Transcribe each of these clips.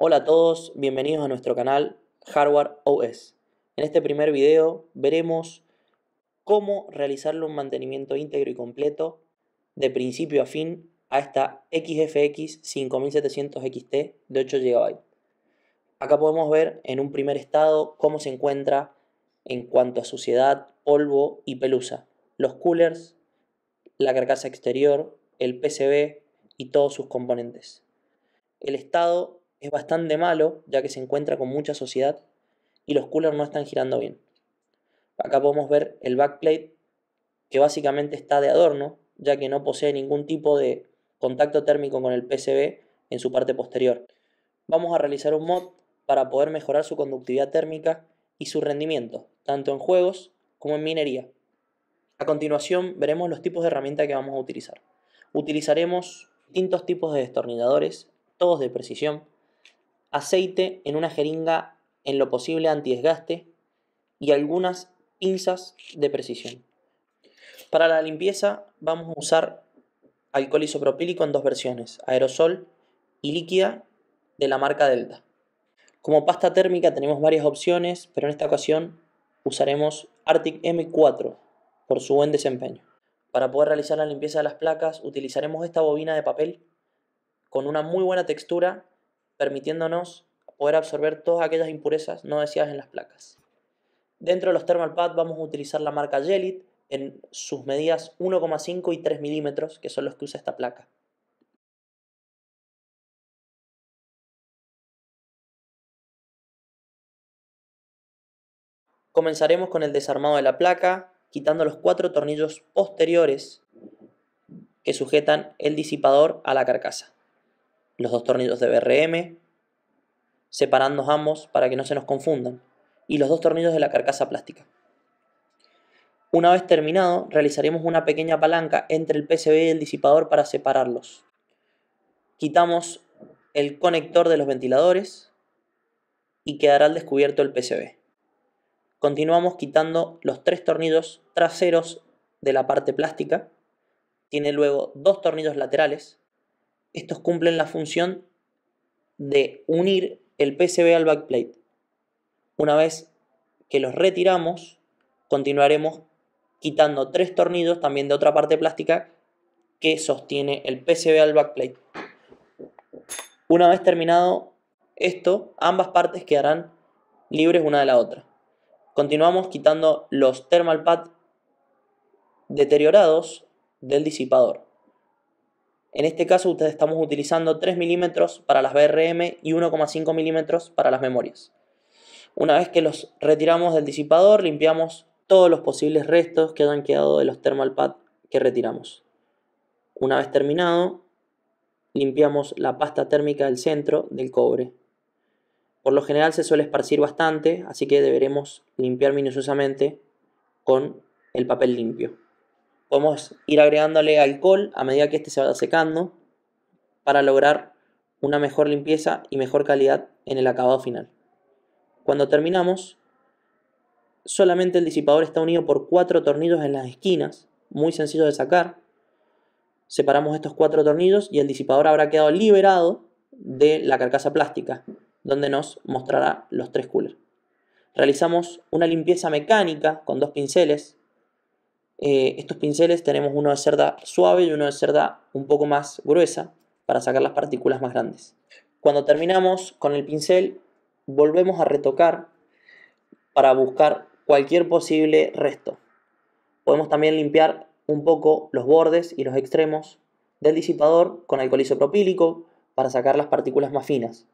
Hola a todos, bienvenidos a nuestro canal Hardware OS. En este primer video veremos cómo realizarle un mantenimiento íntegro y completo de principio a fin a esta XFX 5700 XT de 8 GB. Acá podemos ver en un primer estado cómo se encuentra en cuanto a suciedad, polvo y pelusa, los coolers, la carcasa exterior, el PCB y todos sus componentes. El estado es bastante malo ya que se encuentra con mucha sociedad y los coolers no están girando bien. Acá podemos ver el backplate que básicamente está de adorno ya que no posee ningún tipo de contacto térmico con el PCB en su parte posterior. Vamos a realizar un mod para poder mejorar su conductividad térmica y su rendimiento, tanto en juegos como en minería. A continuación veremos los tipos de herramienta que vamos a utilizar. Utilizaremos distintos tipos de destornilladores, todos de precisión, aceite en una jeringa en lo posible antidesgaste y algunas pinzas de precisión. Para la limpieza vamos a usar alcohol isopropílico en dos versiones, aerosol y líquida de la marca Delta. Como pasta térmica tenemos varias opciones, pero en esta ocasión usaremos Arctic M4 por su buen desempeño. Para poder realizar la limpieza de las placas utilizaremos esta bobina de papel con una muy buena textura permitiéndonos poder absorber todas aquellas impurezas no deseadas en las placas. Dentro de los thermal pads vamos a utilizar la marca Gelit en sus medidas 1,5 y 3 milímetros, que son los que usa esta placa. Comenzaremos con el desarmado de la placa, quitando los cuatro tornillos posteriores que sujetan el disipador a la carcasa los dos tornillos de BRM, separando ambos para que no se nos confundan, y los dos tornillos de la carcasa plástica. Una vez terminado, realizaremos una pequeña palanca entre el PCB y el disipador para separarlos. Quitamos el conector de los ventiladores y quedará al descubierto el PCB. Continuamos quitando los tres tornillos traseros de la parte plástica. Tiene luego dos tornillos laterales estos cumplen la función de unir el PCB al backplate. Una vez que los retiramos, continuaremos quitando tres tornillos también de otra parte plástica que sostiene el PCB al backplate. Una vez terminado esto, ambas partes quedarán libres una de la otra. Continuamos quitando los thermal pads deteriorados del disipador. En este caso ustedes estamos utilizando 3 milímetros para las BRM y 1,5 milímetros para las memorias. Una vez que los retiramos del disipador, limpiamos todos los posibles restos que hayan quedado de los thermal pad que retiramos. Una vez terminado, limpiamos la pasta térmica del centro del cobre. Por lo general se suele esparcir bastante, así que deberemos limpiar minuciosamente con el papel limpio. Podemos ir agregándole alcohol a medida que este se vaya secando para lograr una mejor limpieza y mejor calidad en el acabado final. Cuando terminamos, solamente el disipador está unido por cuatro tornillos en las esquinas, muy sencillo de sacar. Separamos estos cuatro tornillos y el disipador habrá quedado liberado de la carcasa plástica, donde nos mostrará los tres coolers. Realizamos una limpieza mecánica con dos pinceles eh, estos pinceles tenemos uno de cerda suave y uno de cerda un poco más gruesa para sacar las partículas más grandes. Cuando terminamos con el pincel, volvemos a retocar para buscar cualquier posible resto. Podemos también limpiar un poco los bordes y los extremos del disipador con alcohol isopropílico para sacar las partículas más finas.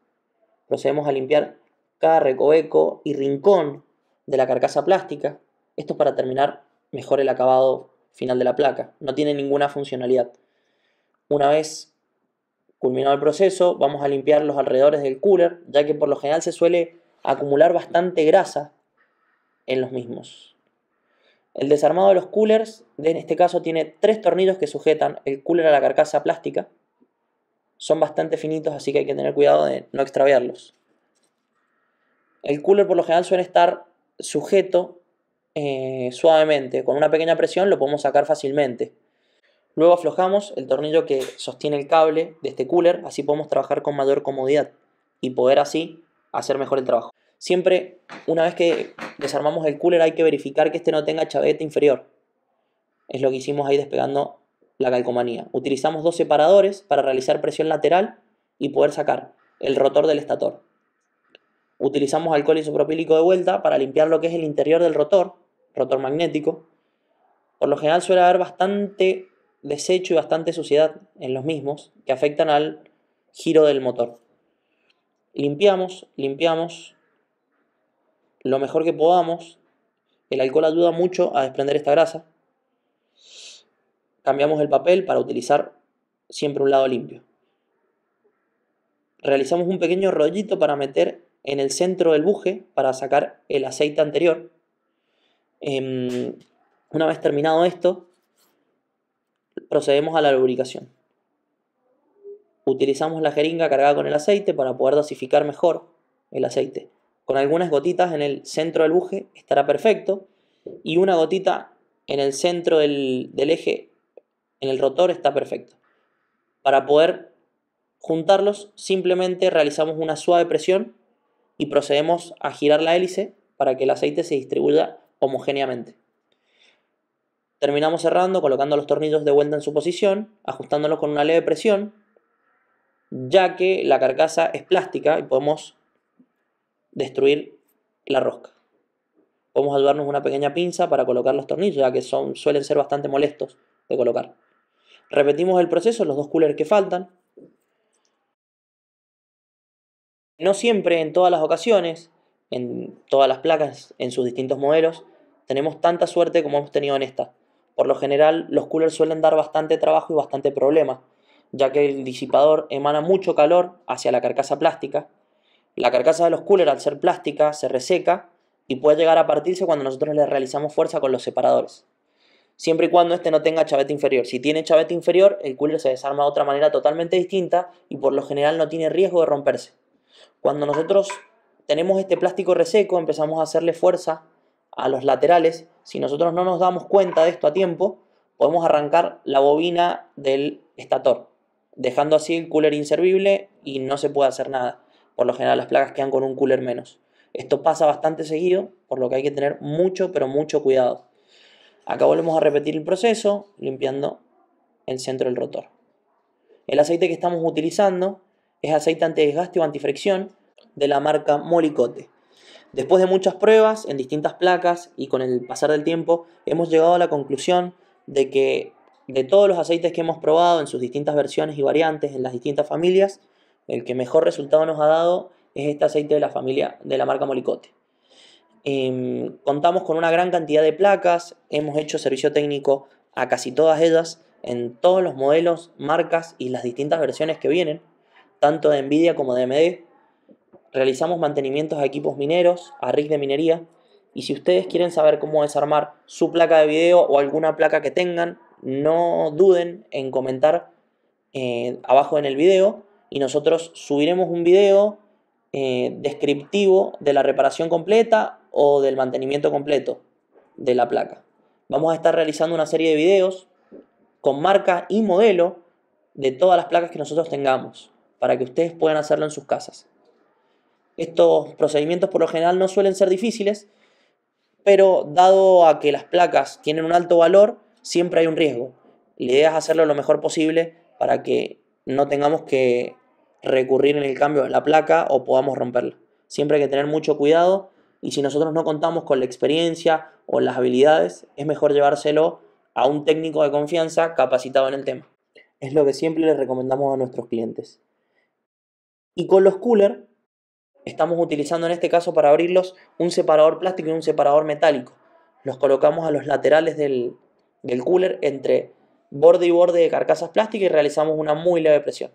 Procedemos a limpiar cada recoveco y rincón de la carcasa plástica. Esto para terminar mejor el acabado final de la placa. No tiene ninguna funcionalidad. Una vez culminado el proceso, vamos a limpiar los alrededores del cooler, ya que por lo general se suele acumular bastante grasa en los mismos. El desarmado de los coolers, en este caso, tiene tres tornillos que sujetan el cooler a la carcasa plástica. Son bastante finitos, así que hay que tener cuidado de no extraviarlos. El cooler por lo general suele estar sujeto eh, suavemente, con una pequeña presión lo podemos sacar fácilmente. Luego aflojamos el tornillo que sostiene el cable de este cooler, así podemos trabajar con mayor comodidad y poder así hacer mejor el trabajo. Siempre, una vez que desarmamos el cooler, hay que verificar que este no tenga chavete inferior. Es lo que hicimos ahí despegando la calcomanía. Utilizamos dos separadores para realizar presión lateral y poder sacar el rotor del estator. Utilizamos alcohol isopropílico de vuelta para limpiar lo que es el interior del rotor rotor magnético, por lo general suele haber bastante desecho y bastante suciedad en los mismos que afectan al giro del motor. Limpiamos, limpiamos lo mejor que podamos. El alcohol ayuda mucho a desprender esta grasa. Cambiamos el papel para utilizar siempre un lado limpio. Realizamos un pequeño rollito para meter en el centro del buje para sacar el aceite anterior Em, una vez terminado esto, procedemos a la lubricación. Utilizamos la jeringa cargada con el aceite para poder dosificar mejor el aceite. Con algunas gotitas en el centro del buje estará perfecto y una gotita en el centro del, del eje, en el rotor, está perfecto. Para poder juntarlos, simplemente realizamos una suave presión y procedemos a girar la hélice para que el aceite se distribuya homogéneamente. Terminamos cerrando, colocando los tornillos de vuelta en su posición, ajustándolos con una leve presión, ya que la carcasa es plástica y podemos destruir la rosca. Podemos ayudarnos una pequeña pinza para colocar los tornillos, ya que son, suelen ser bastante molestos de colocar. Repetimos el proceso, los dos coolers que faltan. No siempre, en todas las ocasiones, en todas las placas, en sus distintos modelos, tenemos tanta suerte como hemos tenido en esta. Por lo general, los coolers suelen dar bastante trabajo y bastante problema, ya que el disipador emana mucho calor hacia la carcasa plástica. La carcasa de los coolers, al ser plástica, se reseca y puede llegar a partirse cuando nosotros le realizamos fuerza con los separadores. Siempre y cuando este no tenga chavete inferior. Si tiene chavete inferior, el cooler se desarma de otra manera totalmente distinta y por lo general no tiene riesgo de romperse. Cuando nosotros tenemos este plástico reseco, empezamos a hacerle fuerza a los laterales, si nosotros no nos damos cuenta de esto a tiempo, podemos arrancar la bobina del estator, dejando así el cooler inservible y no se puede hacer nada. Por lo general las placas quedan con un cooler menos. Esto pasa bastante seguido, por lo que hay que tener mucho, pero mucho cuidado. Acá volvemos a repetir el proceso, limpiando el centro del rotor. El aceite que estamos utilizando es aceite desgaste o antifricción de la marca Molicote. Después de muchas pruebas en distintas placas y con el pasar del tiempo, hemos llegado a la conclusión de que de todos los aceites que hemos probado en sus distintas versiones y variantes, en las distintas familias, el que mejor resultado nos ha dado es este aceite de la familia de la marca Molicote. Em, contamos con una gran cantidad de placas, hemos hecho servicio técnico a casi todas ellas, en todos los modelos, marcas y las distintas versiones que vienen, tanto de Nvidia como de AMD. Realizamos mantenimientos a equipos mineros, a rigs de minería. Y si ustedes quieren saber cómo desarmar su placa de video o alguna placa que tengan, no duden en comentar eh, abajo en el video. Y nosotros subiremos un video eh, descriptivo de la reparación completa o del mantenimiento completo de la placa. Vamos a estar realizando una serie de videos con marca y modelo de todas las placas que nosotros tengamos para que ustedes puedan hacerlo en sus casas. Estos procedimientos por lo general no suelen ser difíciles, pero dado a que las placas tienen un alto valor, siempre hay un riesgo. La idea es hacerlo lo mejor posible para que no tengamos que recurrir en el cambio de la placa o podamos romperla. Siempre hay que tener mucho cuidado y si nosotros no contamos con la experiencia o las habilidades, es mejor llevárselo a un técnico de confianza capacitado en el tema. Es lo que siempre les recomendamos a nuestros clientes. Y con los coolers estamos utilizando en este caso para abrirlos un separador plástico y un separador metálico. Los colocamos a los laterales del, del cooler entre borde y borde de carcasas plásticas y realizamos una muy leve presión.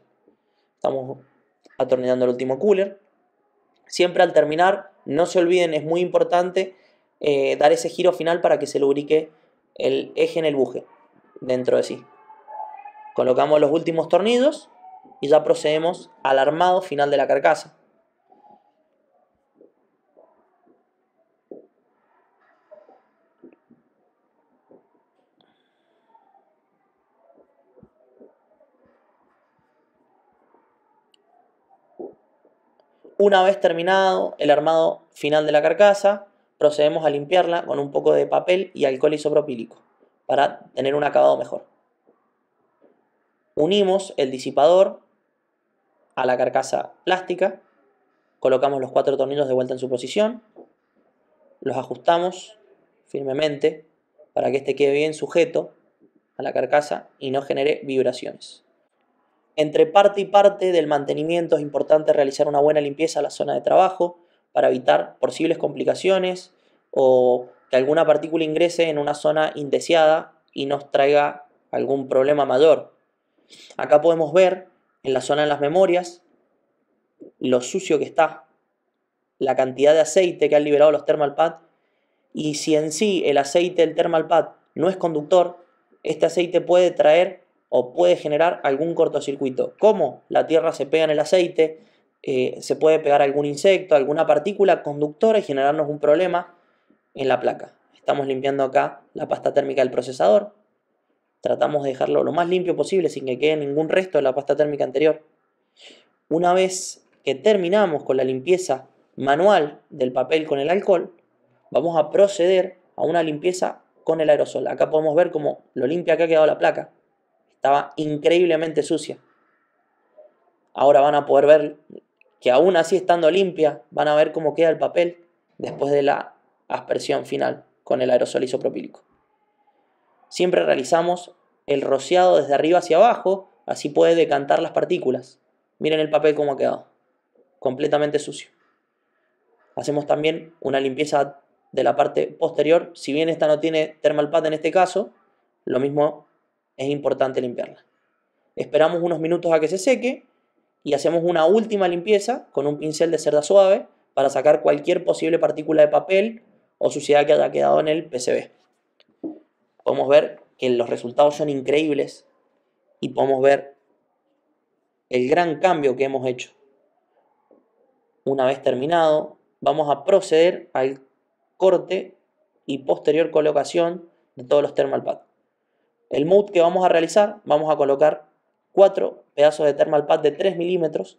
Estamos atornillando el último cooler. Siempre al terminar, no se olviden, es muy importante eh, dar ese giro final para que se lubrique el eje en el buje dentro de sí. Colocamos los últimos tornillos y ya procedemos al armado final de la carcasa. Una vez terminado el armado final de la carcasa, procedemos a limpiarla con un poco de papel y alcohol isopropílico para tener un acabado mejor. Unimos el disipador a la carcasa plástica, colocamos los cuatro tornillos de vuelta en su posición, los ajustamos firmemente para que este quede bien sujeto a la carcasa y no genere vibraciones. Entre parte y parte del mantenimiento es importante realizar una buena limpieza a la zona de trabajo para evitar posibles complicaciones o que alguna partícula ingrese en una zona indeseada y nos traiga algún problema mayor. Acá podemos ver en la zona de las memorias lo sucio que está, la cantidad de aceite que han liberado los thermal pad y si en sí el aceite del thermal pad no es conductor, este aceite puede traer o puede generar algún cortocircuito. Como La tierra se pega en el aceite, eh, se puede pegar algún insecto, alguna partícula conductora y generarnos un problema en la placa. Estamos limpiando acá la pasta térmica del procesador. Tratamos de dejarlo lo más limpio posible sin que quede ningún resto de la pasta térmica anterior. Una vez que terminamos con la limpieza manual del papel con el alcohol, vamos a proceder a una limpieza con el aerosol. Acá podemos ver cómo lo limpia que ha quedado la placa. Estaba increíblemente sucia. Ahora van a poder ver que aún así estando limpia, van a ver cómo queda el papel después de la aspersión final con el aerosol isopropílico. Siempre realizamos el rociado desde arriba hacia abajo, así puede decantar las partículas. Miren el papel cómo ha quedado, completamente sucio. Hacemos también una limpieza de la parte posterior, si bien esta no tiene thermal pad en este caso, lo mismo es importante limpiarla. Esperamos unos minutos a que se seque y hacemos una última limpieza con un pincel de cerda suave para sacar cualquier posible partícula de papel o suciedad que haya quedado en el PCB. Podemos ver que los resultados son increíbles y podemos ver el gran cambio que hemos hecho. Una vez terminado, vamos a proceder al corte y posterior colocación de todos los thermal pads. El mood que vamos a realizar, vamos a colocar cuatro pedazos de thermal pad de 3 milímetros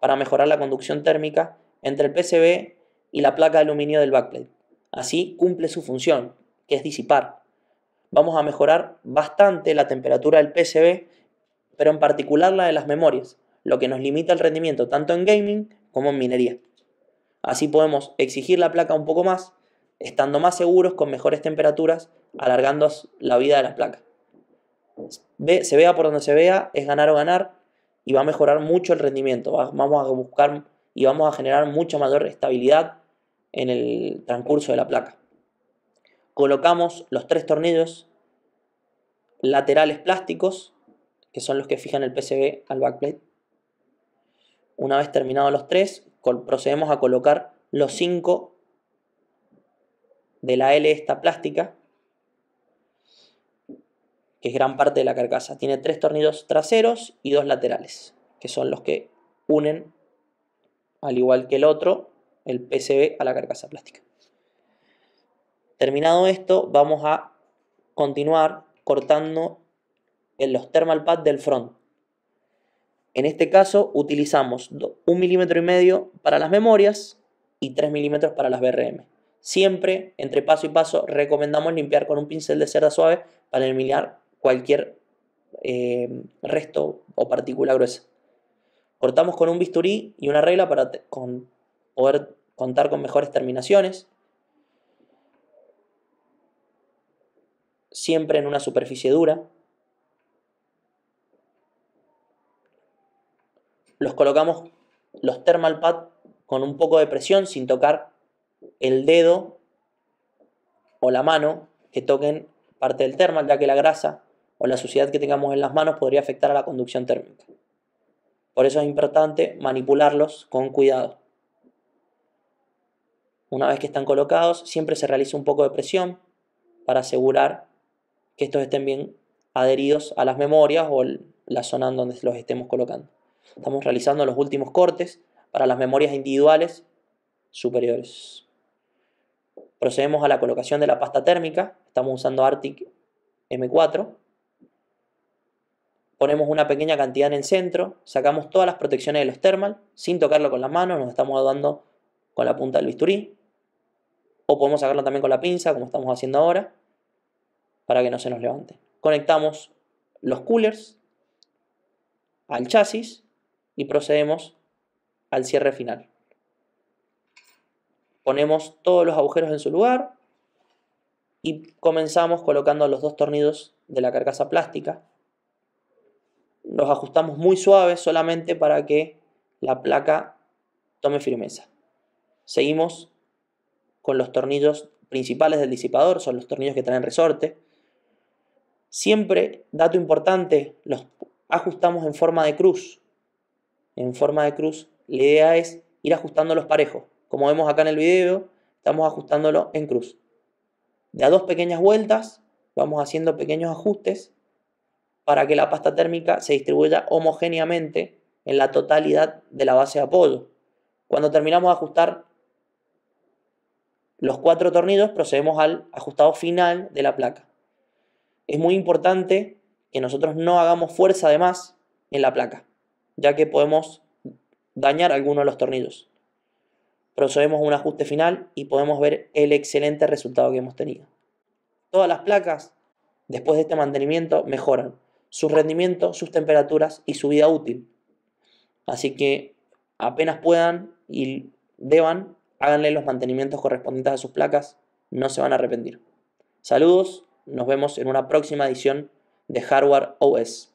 para mejorar la conducción térmica entre el PCB y la placa de aluminio del backplate. Así cumple su función, que es disipar. Vamos a mejorar bastante la temperatura del PCB, pero en particular la de las memorias, lo que nos limita el rendimiento tanto en gaming como en minería. Así podemos exigir la placa un poco más, estando más seguros con mejores temperaturas, alargando la vida de las placas se vea por donde se vea, es ganar o ganar y va a mejorar mucho el rendimiento. vamos a buscar y vamos a generar mucha mayor estabilidad en el transcurso de la placa. Colocamos los tres tornillos laterales plásticos, que son los que fijan el PCB al backplate. Una vez terminados los tres, procedemos a colocar los cinco de la L esta plástica que es gran parte de la carcasa. Tiene tres tornillos traseros y dos laterales, que son los que unen, al igual que el otro, el PCB a la carcasa plástica. Terminado esto, vamos a continuar cortando en los thermal pads del front. En este caso utilizamos un milímetro y medio para las memorias y 3 milímetros para las BRM. Siempre, entre paso y paso, recomendamos limpiar con un pincel de cerda suave para eliminar cualquier eh, resto o partícula gruesa. Cortamos con un bisturí y una regla para con poder contar con mejores terminaciones. Siempre en una superficie dura. Los colocamos los thermal pad con un poco de presión sin tocar el dedo o la mano que toquen parte del thermal, ya que la grasa o la suciedad que tengamos en las manos podría afectar a la conducción térmica. Por eso es importante manipularlos con cuidado. Una vez que están colocados, siempre se realiza un poco de presión para asegurar que estos estén bien adheridos a las memorias o la zona en donde los estemos colocando. Estamos realizando los últimos cortes para las memorias individuales superiores. Procedemos a la colocación de la pasta térmica. Estamos usando Arctic M4 ponemos una pequeña cantidad en el centro, sacamos todas las protecciones de los thermal, sin tocarlo con las manos, nos estamos dando con la punta del bisturí, o podemos sacarlo también con la pinza, como estamos haciendo ahora, para que no se nos levante. Conectamos los coolers al chasis y procedemos al cierre final. Ponemos todos los agujeros en su lugar y comenzamos colocando los dos tornillos de la carcasa plástica los ajustamos muy suaves solamente para que la placa tome firmeza. Seguimos con los tornillos principales del disipador, son los tornillos que traen resorte. Siempre, dato importante, los ajustamos en forma de cruz. En forma de cruz, la idea es ir los parejos. Como vemos acá en el video, estamos ajustándolo en cruz. De a dos pequeñas vueltas, vamos haciendo pequeños ajustes para que la pasta térmica se distribuya homogéneamente en la totalidad de la base de apoyo. Cuando terminamos de ajustar los cuatro tornillos, procedemos al ajustado final de la placa. Es muy importante que nosotros no hagamos fuerza de más en la placa, ya que podemos dañar alguno de los tornillos. Procedemos a un ajuste final y podemos ver el excelente resultado que hemos tenido. Todas las placas, después de este mantenimiento, mejoran sus rendimiento, sus temperaturas y su vida útil. Así que apenas puedan y deban, háganle los mantenimientos correspondientes a sus placas, no se van a arrepentir. Saludos, nos vemos en una próxima edición de Hardware OS.